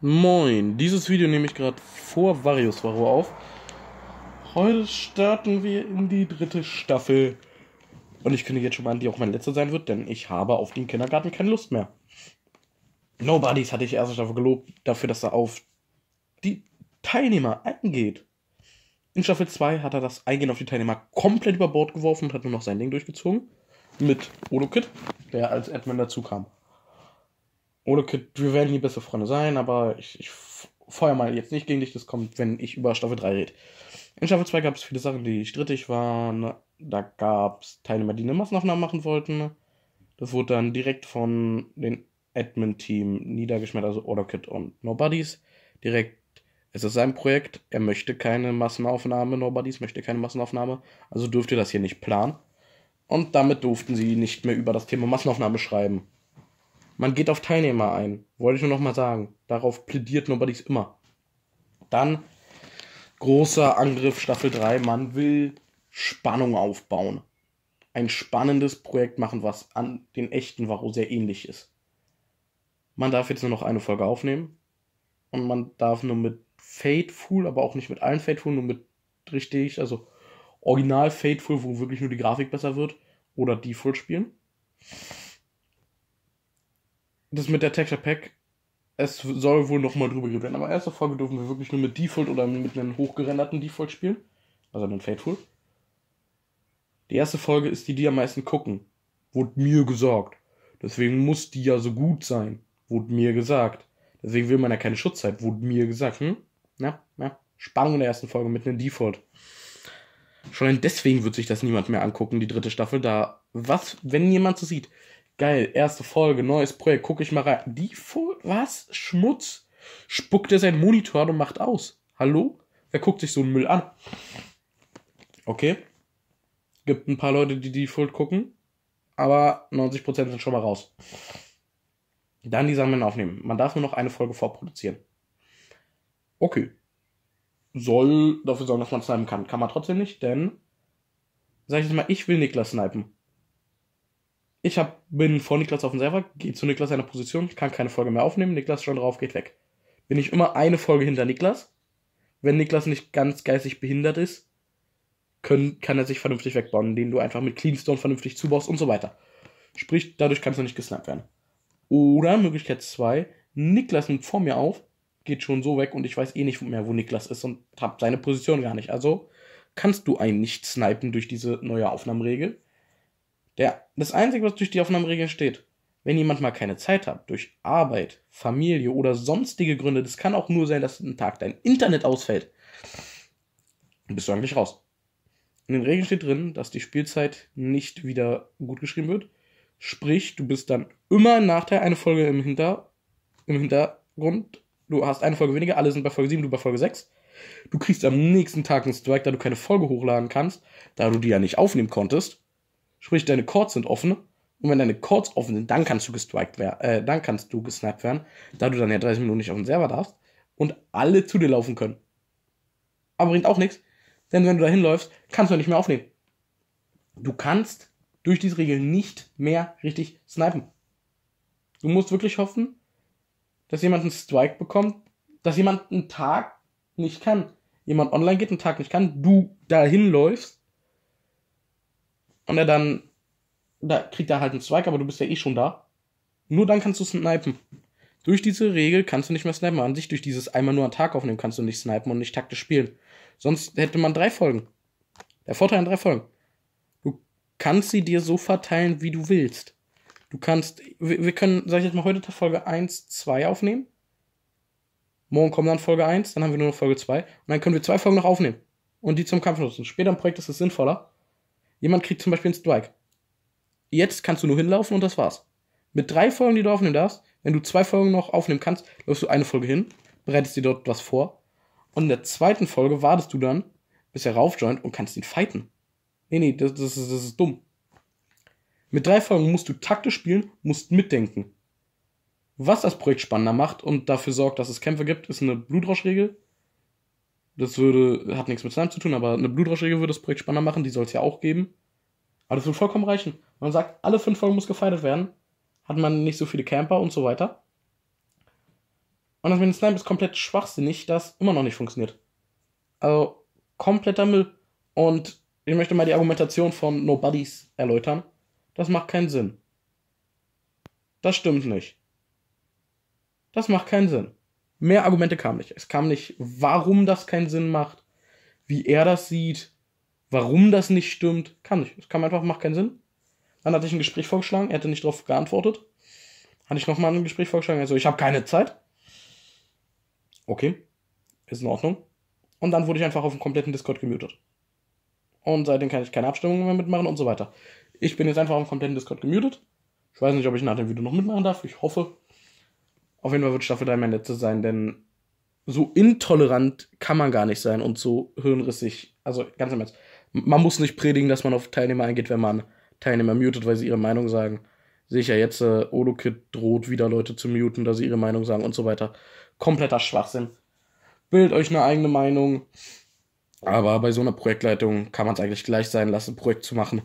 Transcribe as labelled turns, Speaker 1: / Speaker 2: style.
Speaker 1: Moin, dieses Video nehme ich gerade vor Varius Varro auf. Heute starten wir in die dritte Staffel. Und ich kündige jetzt schon mal an, die auch mein letzter sein wird, denn ich habe auf den Kindergarten keine Lust mehr. Nobodies hatte ich erste Staffel gelobt, dafür, dass er auf die Teilnehmer eingeht. In Staffel 2 hat er das Eingehen auf die Teilnehmer komplett über Bord geworfen und hat nur noch sein Ding durchgezogen. Mit Odokid, der als Admin dazu kam. Ohne Kid, wir werden die beste Freunde sein, aber ich, ich feuer mal jetzt nicht gegen dich, das kommt, wenn ich über Staffel 3 rede. In Staffel 2 gab es viele Sachen, die strittig waren. Da gab es Teilnehmer, die eine Massenaufnahme machen wollten. Das wurde dann direkt von den Admin-Team niedergeschmettert, also Orderkid und Nobodies. Direkt, es ist sein Projekt, er möchte keine Massenaufnahme, Nobodies möchte keine Massenaufnahme, also dürft ihr das hier nicht planen. Und damit durften sie nicht mehr über das Thema Massenaufnahme schreiben. Man geht auf Teilnehmer ein. Wollte ich nur noch mal sagen. Darauf plädiert Nobody's immer. Dann großer Angriff Staffel 3. Man will Spannung aufbauen. Ein spannendes Projekt machen, was an den echten Varro sehr ähnlich ist. Man darf jetzt nur noch eine Folge aufnehmen. Und man darf nur mit Fateful, aber auch nicht mit allen Fateful, nur mit richtig, also Original Fateful, wo wirklich nur die Grafik besser wird, oder Default spielen das mit der Texture Pack, es soll wohl nochmal drüber gehen. Aber erste Folge dürfen wir wirklich nur mit Default oder mit einem hochgerenderten Default spielen. Also einem Faithful. Die erste Folge ist die, die am meisten gucken. Wurde mir gesagt. Deswegen muss die ja so gut sein. Wurde mir gesagt. Deswegen will man ja keine Schutzzeit. Wurde mir gesagt. Hm? Na, na. Spannung in der ersten Folge mit einem Default. Schon deswegen wird sich das niemand mehr angucken, die dritte Staffel. Da, was, wenn jemand so sieht, geil, erste Folge, neues Projekt, guck ich mal rein. Die Folge, was? Schmutz? Spuckt er seinen Monitor an und macht aus. Hallo? Wer guckt sich so einen Müll an? Okay. Gibt ein paar Leute, die Default gucken, aber 90% sind schon mal raus. Dann die Sammeln aufnehmen. Man darf nur noch eine Folge vorproduzieren. Okay. Soll dafür sorgen, dass man snipen kann. Kann man trotzdem nicht, denn, sag ich jetzt mal, ich will Niklas snipen. Ich hab, bin vor Niklas auf dem Server, gehe zu Niklas seiner Position, kann keine Folge mehr aufnehmen, Niklas schon drauf, geht weg. Bin ich immer eine Folge hinter Niklas. Wenn Niklas nicht ganz geistig behindert ist, können, kann er sich vernünftig wegbauen, indem du einfach mit Cleanstone vernünftig zubaust und so weiter. Sprich, dadurch kannst du nicht gesnappt werden. Oder Möglichkeit 2, Niklas nimmt vor mir auf, geht schon so weg und ich weiß eh nicht mehr, wo Niklas ist und hab seine Position gar nicht. Also kannst du einen nicht snipen durch diese neue Aufnahmeregel. Der, das Einzige, was durch die Aufnahmeregeln steht, wenn jemand mal keine Zeit hat, durch Arbeit, Familie oder sonstige Gründe, das kann auch nur sein, dass ein Tag dein Internet ausfällt, bist du eigentlich raus. In den Regeln steht drin, dass die Spielzeit nicht wieder gut geschrieben wird. Sprich, du bist dann immer ein Nachteil, eine Folge im, Hinter, im Hintergrund. Du hast eine Folge weniger, alle sind bei Folge 7, du bei Folge 6. Du kriegst am nächsten Tag einen Strike, da du keine Folge hochladen kannst, da du die ja nicht aufnehmen konntest. Sprich, deine Cords sind offen. Und wenn deine Cords offen sind, dann kannst du gestrikt werden, äh, dann kannst du gesniped werden, da du dann ja 30 Minuten nicht auf den Server darfst und alle zu dir laufen können. Aber bringt auch nichts, denn wenn du da hinläufst, kannst du nicht mehr aufnehmen. Du kannst durch diese Regel nicht mehr richtig snipen. Du musst wirklich hoffen, dass jemand einen Strike bekommt, dass jemand einen Tag nicht kann. Jemand online geht, einen Tag nicht kann, du dahin läufst und er dann, da kriegt er halt einen Zweig, aber du bist ja eh schon da. Nur dann kannst du snipen. Durch diese Regel kannst du nicht mehr snipen. An sich durch dieses einmal nur einen Tag aufnehmen kannst du nicht snipen und nicht taktisch spielen. Sonst hätte man drei Folgen. Der Vorteil an drei Folgen. Du kannst sie dir so verteilen, wie du willst. Du kannst, wir, wir können, sag ich jetzt mal, heute Folge 1, 2 aufnehmen. Morgen kommt dann Folge 1, dann haben wir nur noch Folge 2. Und dann können wir zwei Folgen noch aufnehmen. Und die zum Kampf nutzen. Später im Projekt ist es sinnvoller. Jemand kriegt zum Beispiel einen Strike. Jetzt kannst du nur hinlaufen und das war's. Mit drei Folgen, die du aufnehmen darfst, wenn du zwei Folgen noch aufnehmen kannst, läufst du eine Folge hin, bereitest dir dort was vor und in der zweiten Folge wartest du dann, bis er raufjoint und kannst ihn fighten. Nee, nee, das, das, das ist dumm. Mit drei Folgen musst du taktisch spielen, musst mitdenken. Was das Projekt spannender macht und dafür sorgt, dass es Kämpfe gibt, ist eine Blutrauschregel, das würde, hat nichts mit Slime zu tun, aber eine Blutrauschregel würde das Projekt spannender machen, die soll es ja auch geben. Aber das würde vollkommen reichen. Man sagt, alle fünf Folgen muss gefeiert werden. Hat man nicht so viele Camper und so weiter. Und das mit dem Slime ist komplett schwachsinnig, das immer noch nicht funktioniert. Also, kompletter Müll. Und ich möchte mal die Argumentation von Nobodies erläutern. Das macht keinen Sinn. Das stimmt nicht. Das macht keinen Sinn. Mehr Argumente kamen nicht. Es kam nicht, warum das keinen Sinn macht, wie er das sieht, warum das nicht stimmt. Kam nicht. Es kam einfach, macht keinen Sinn. Dann hatte ich ein Gespräch vorgeschlagen, er hatte nicht darauf geantwortet. Hatte ich nochmal ein Gespräch vorgeschlagen, also ich habe keine Zeit. Okay, ist in Ordnung. Und dann wurde ich einfach auf dem kompletten Discord gemutet. Und seitdem kann ich keine Abstimmungen mehr mitmachen und so weiter. Ich bin jetzt einfach auf dem kompletten Discord gemutet. Ich weiß nicht, ob ich nach dem Video noch mitmachen darf. Ich hoffe. Auf jeden Fall wird Staffel 3 mein letzte sein, denn so intolerant kann man gar nicht sein und so hirnrissig. Also ganz im Ernst. Man muss nicht predigen, dass man auf Teilnehmer eingeht, wenn man Teilnehmer mutet, weil sie ihre Meinung sagen. Sehe ich ja jetzt äh, Olokid droht wieder Leute zu muten, da sie ihre Meinung sagen und so weiter. Kompletter Schwachsinn. Bildet euch eine eigene Meinung. Aber bei so einer Projektleitung kann man es eigentlich gleich sein lassen, ein Projekt zu machen.